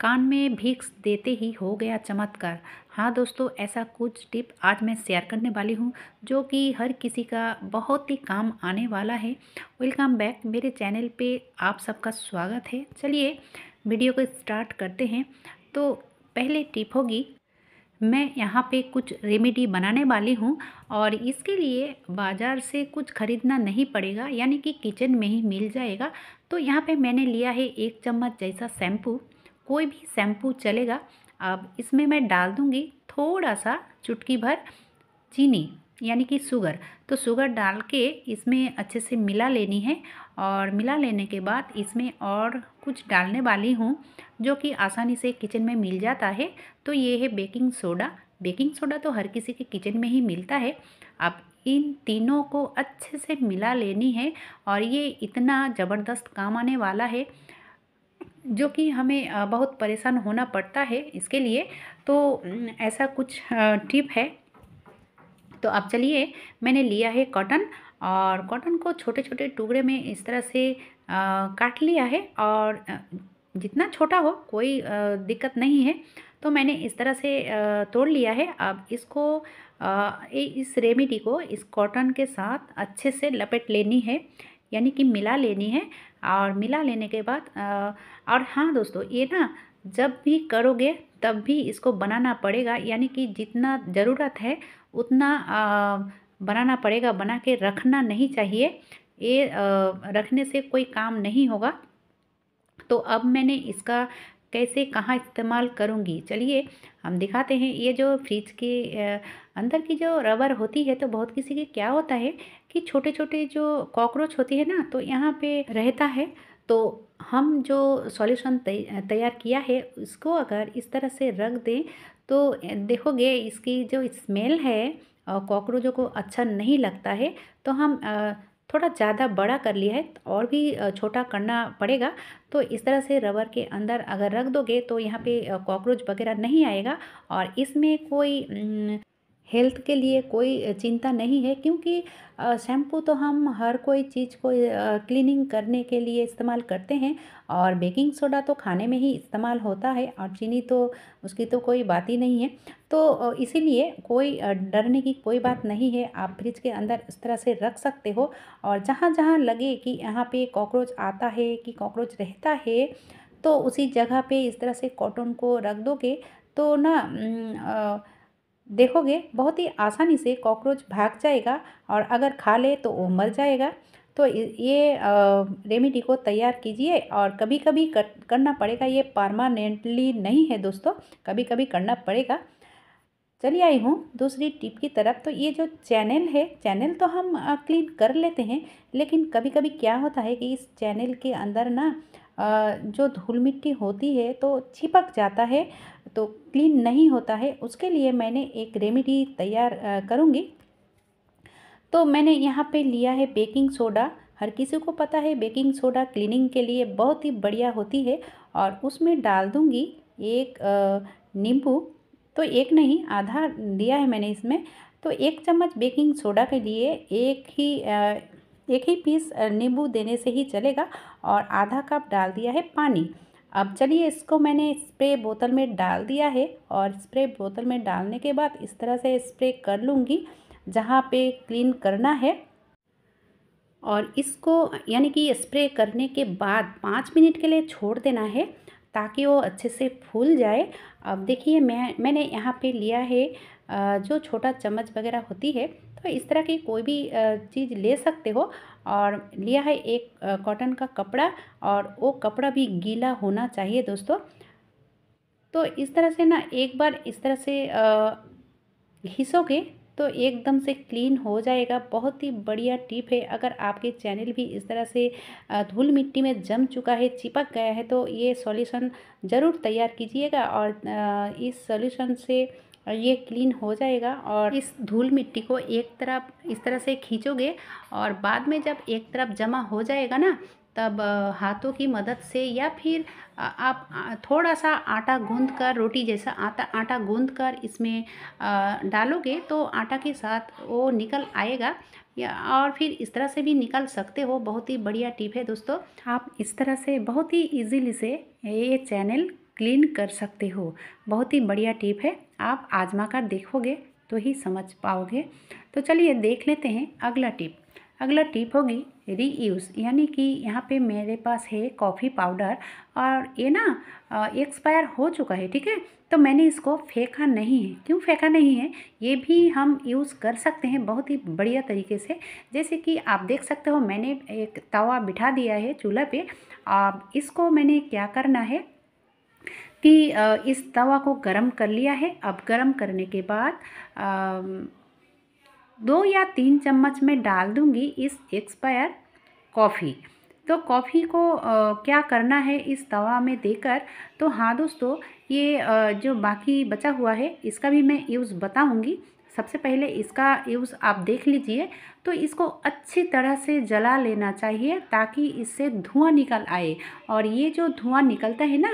कान में भिक्स देते ही हो गया चमत्कार हाँ दोस्तों ऐसा कुछ टिप आज मैं शेयर करने वाली हूँ जो कि हर किसी का बहुत ही काम आने वाला है वेलकम बैक मेरे चैनल पे आप सबका स्वागत है चलिए वीडियो को स्टार्ट करते हैं तो पहले टिप होगी मैं यहाँ पे कुछ रेमेडी बनाने वाली हूँ और इसके लिए बाज़ार से कुछ ख़रीदना नहीं पड़ेगा यानी कि किचन में ही मिल जाएगा तो यहाँ पे मैंने लिया है एक चम्मच जैसा शैम्पू कोई भी शैम्पू चलेगा अब इसमें मैं डाल दूँगी थोड़ा सा चुटकी भर चीनी यानी कि शुगर तो शुगर डाल के इसमें अच्छे से मिला लेनी है और मिला लेने के बाद इसमें और कुछ डालने वाली हूँ जो कि आसानी से किचन में मिल जाता है तो ये है बेकिंग सोडा बेकिंग सोडा तो हर किसी के किचन में ही मिलता है अब इन तीनों को अच्छे से मिला लेनी है और ये इतना ज़बरदस्त काम आने वाला है जो कि हमें बहुत परेशान होना पड़ता है इसके लिए तो ऐसा कुछ टिप है तो अब चलिए मैंने लिया है कॉटन और कॉटन को छोटे छोटे टुकड़े में इस तरह से आ, काट लिया है और जितना छोटा हो कोई आ, दिक्कत नहीं है तो मैंने इस तरह से आ, तोड़ लिया है अब इसको आ, इस रेमेडी को इस कॉटन के साथ अच्छे से लपेट लेनी है यानी कि मिला लेनी है और मिला लेने के बाद आ, और हाँ दोस्तों ये ना जब भी करोगे तब भी इसको बनाना पड़ेगा यानी कि जितना ज़रूरत है उतना आ, बनाना पड़ेगा बना के रखना नहीं चाहिए ये रखने से कोई काम नहीं होगा तो अब मैंने इसका कैसे कहाँ इस्तेमाल करूँगी चलिए हम दिखाते हैं ये जो फ्रिज के अंदर की जो रबर होती है तो बहुत किसी के क्या होता है कि छोटे छोटे जो कॉकरोच होती है ना तो यहाँ पे रहता है तो हम जो सॉल्यूशन तैयार किया है उसको अगर इस तरह से रख दें तो देखोगे इसकी जो स्मेल है कॉकरोचों को अच्छा नहीं लगता है तो हम थोड़ा ज़्यादा बड़ा कर लिया है और भी छोटा करना पड़ेगा तो इस तरह से रबर के अंदर अगर रख दोगे तो यहाँ पे कॉकरोच वगैरह नहीं आएगा और इसमें कोई हेल्थ के लिए कोई चिंता नहीं है क्योंकि शैम्पू तो हम हर कोई चीज़ को क्लीनिंग करने के लिए इस्तेमाल करते हैं और बेकिंग सोडा तो खाने में ही इस्तेमाल होता है और चीनी तो उसकी तो कोई बात ही नहीं है तो इसीलिए कोई डरने की कोई बात नहीं है आप फ्रिज के अंदर इस तरह से रख सकते हो और जहाँ जहाँ लगे कि यहाँ पे कॉकरोच आता है कि कॉकरोच रहता है तो उसी जगह पे इस तरह से कॉटन को रख दोगे तो ना आ, देखोगे बहुत ही आसानी से कॉकरोच भाग जाएगा और अगर खा ले तो वो मर जाएगा तो ये रेमेडी को तैयार कीजिए और कभी कभी कर, करना पड़ेगा ये पार्मानेंटली नहीं है दोस्तों कभी कभी करना पड़ेगा चली आई हूँ दूसरी टिप की तरफ तो ये जो चैनल है चैनल तो हम क्लीन कर लेते हैं लेकिन कभी कभी क्या होता है कि इस चैनल के अंदर ना जो धूल मिट्टी होती है तो चिपक जाता है तो क्लीन नहीं होता है उसके लिए मैंने एक रेमेडी तैयार करूँगी तो मैंने यहाँ पे लिया है बेकिंग सोडा हर किसी को पता है बेकिंग सोडा क्लीनिंग के लिए बहुत ही बढ़िया होती है और उसमें डाल दूँगी एक नींबू तो एक नहीं आधा दिया है मैंने इसमें तो एक चम्मच बेकिंग सोडा के लिए एक ही एक ही पीस नींबू देने से ही चलेगा और आधा कप डाल दिया है पानी अब चलिए इसको मैंने स्प्रे बोतल में डाल दिया है और स्प्रे बोतल में डालने के बाद इस तरह से स्प्रे कर लूँगी जहाँ पे क्लीन करना है और इसको यानी कि स्प्रे करने के बाद पाँच मिनट के लिए छोड़ देना है ताकि वो अच्छे से फूल जाए अब देखिए मैं मैंने यहाँ पे लिया है जो छोटा चम्मच वगैरह होती है तो इस तरह की कोई भी चीज़ ले सकते हो और लिया है एक कॉटन का कपड़ा और वो कपड़ा भी गीला होना चाहिए दोस्तों तो इस तरह से ना एक बार इस तरह से घिसोगे तो एकदम से क्लीन हो जाएगा बहुत ही बढ़िया टिप है अगर आपके चैनल भी इस तरह से धूल मिट्टी में जम चुका है चिपक गया है तो ये सॉल्यूशन ज़रूर तैयार कीजिएगा और इस सॉल्यूशन से और ये क्लीन हो जाएगा और इस धूल मिट्टी को एक तरफ इस तरह से खींचोगे और बाद में जब एक तरफ जमा हो जाएगा ना तब हाथों की मदद से या फिर आप थोड़ा सा आटा गूँध कर रोटी जैसा आटा आटा गूँध कर इसमें डालोगे तो आटा के साथ वो निकल आएगा या और फिर इस तरह से भी निकल सकते हो बहुत ही बढ़िया टिप है दोस्तों आप इस तरह से बहुत ही इजीली से ये चैनल क्लीन कर सकते हो बहुत ही बढ़िया टिप है आप आजमा कर देखोगे तो ही समझ पाओगे तो चलिए देख लेते हैं अगला टिप अगला टिप होगी रीयूज़ यानी कि यहाँ पे मेरे पास है कॉफ़ी पाउडर और ये ना एक्सपायर हो चुका है ठीक है तो मैंने इसको फेंका नहीं है क्यों फेंका नहीं है ये भी हम यूज़ कर सकते हैं बहुत ही बढ़िया तरीके से जैसे कि आप देख सकते हो मैंने एक तवा बिठा दिया है चूल्हा पे अब इसको मैंने क्या करना है कि इस तवा को गर्म कर लिया है अब गर्म करने के बाद दो या तीन चम्मच में डाल दूंगी इस एक्सपायर कॉफ़ी तो कॉफ़ी को क्या करना है इस तवा में देकर तो हाँ दोस्तों ये जो बाकी बचा हुआ है इसका भी मैं यूज़ बताऊंगी सबसे पहले इसका यूज़ आप देख लीजिए तो इसको अच्छी तरह से जला लेना चाहिए ताकि इससे धुआं निकल आए और ये जो धुआं निकलता है ना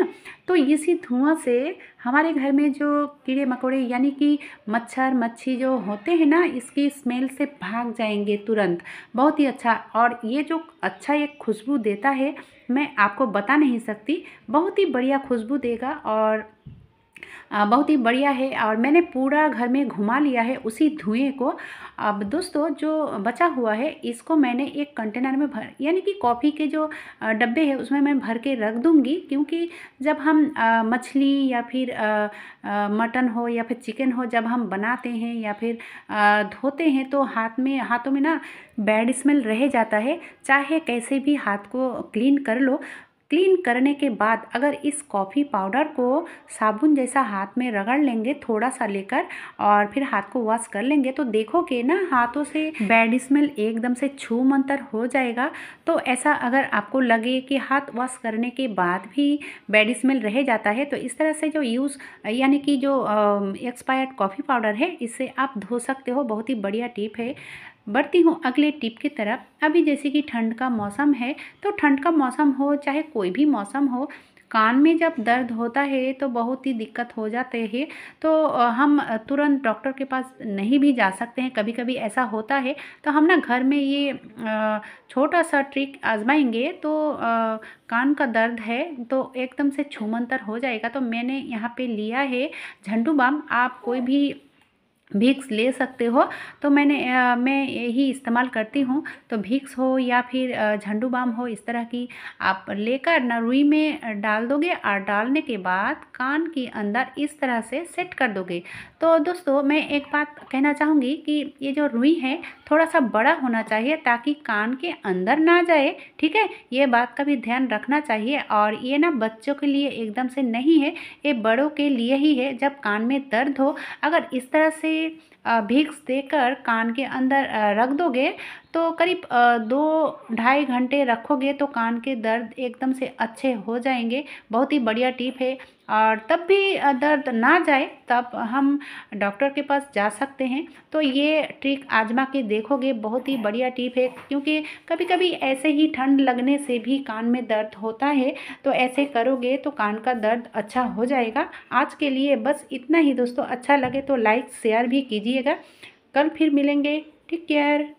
तो इसी धुआं से हमारे घर में जो कीड़े मकोड़े यानी कि मच्छर मच्छी जो होते हैं ना इसकी स्मेल से भाग जाएंगे तुरंत बहुत ही अच्छा और ये जो अच्छा एक खुशबू देता है मैं आपको बता नहीं सकती बहुत ही बढ़िया खुशबू देगा और बहुत ही बढ़िया है और मैंने पूरा घर में घुमा लिया है उसी धुएँ को अब दोस्तों जो बचा हुआ है इसको मैंने एक कंटेनर में भर यानी कि कॉफ़ी के जो डब्बे हैं उसमें मैं भर के रख दूँगी क्योंकि जब हम मछली या फिर मटन हो या फिर चिकन हो जब हम बनाते हैं या फिर धोते हैं तो हाथ में हाथों में ना बैड स्मेल रह जाता है चाहे कैसे भी हाथ को क्लीन कर लो क्लीन करने के बाद अगर इस कॉफ़ी पाउडर को साबुन जैसा हाथ में रगड़ लेंगे थोड़ा सा लेकर और फिर हाथ को वॉश कर लेंगे तो देखोगे ना हाथों से बैड स्मेल एकदम से छू मंतर हो जाएगा तो ऐसा अगर आपको लगे कि हाथ वॉश करने के बाद भी बैड स्मेल रह जाता है तो इस तरह से जो यूज़ यानी कि जो एक्सपायर्ड कॉफ़ी पाउडर है इससे आप धो सकते हो बहुत ही बढ़िया टिप है बढ़ती हूँ अगले टिप की तरफ अभी जैसे कि ठंड का मौसम है तो ठंड का मौसम हो चाहे कोई भी मौसम हो कान में जब दर्द होता है तो बहुत ही दिक्कत हो जाते हैं तो हम तुरंत डॉक्टर के पास नहीं भी जा सकते हैं कभी कभी ऐसा होता है तो हम ना घर में ये छोटा सा ट्रिक आजमाएंगे तो कान का दर्द है तो एकदम से छूमंतर हो जाएगा तो मैंने यहाँ पे लिया है झंडू बाम आप कोई भी भिक्स ले सकते हो तो मैंने आ, मैं यही इस्तेमाल करती हूँ तो भिक्स हो या फिर झंडू बाम हो इस तरह की आप लेकर ना रुई में डाल दोगे और डालने के बाद कान के अंदर इस तरह से सेट कर दोगे तो दोस्तों मैं एक बात कहना चाहूँगी कि ये जो रुई है थोड़ा सा बड़ा होना चाहिए ताकि कान के अंदर ना जाए ठीक है ये बात का भी ध्यान रखना चाहिए और ये ना बच्चों के लिए एकदम से नहीं है ये बड़ों के लिए ही है जब कान में दर्द हो अगर इस तरह से से भिक्स देकर कान के अंदर रख दोगे तो करीब दो ढाई घंटे रखोगे तो कान के दर्द एकदम से अच्छे हो जाएंगे बहुत ही बढ़िया टिप है और तब भी दर्द ना जाए तब हम डॉक्टर के पास जा सकते हैं तो ये ट्रिक आजमा के देखोगे बहुत ही बढ़िया टिप है क्योंकि कभी कभी ऐसे ही ठंड लगने से भी कान में दर्द होता है तो ऐसे करोगे तो कान का दर्द अच्छा हो जाएगा आज के लिए बस इतना ही दोस्तों अच्छा लगे तो लाइक शेयर भी कीजिएगा कल फिर मिलेंगे टेक केयर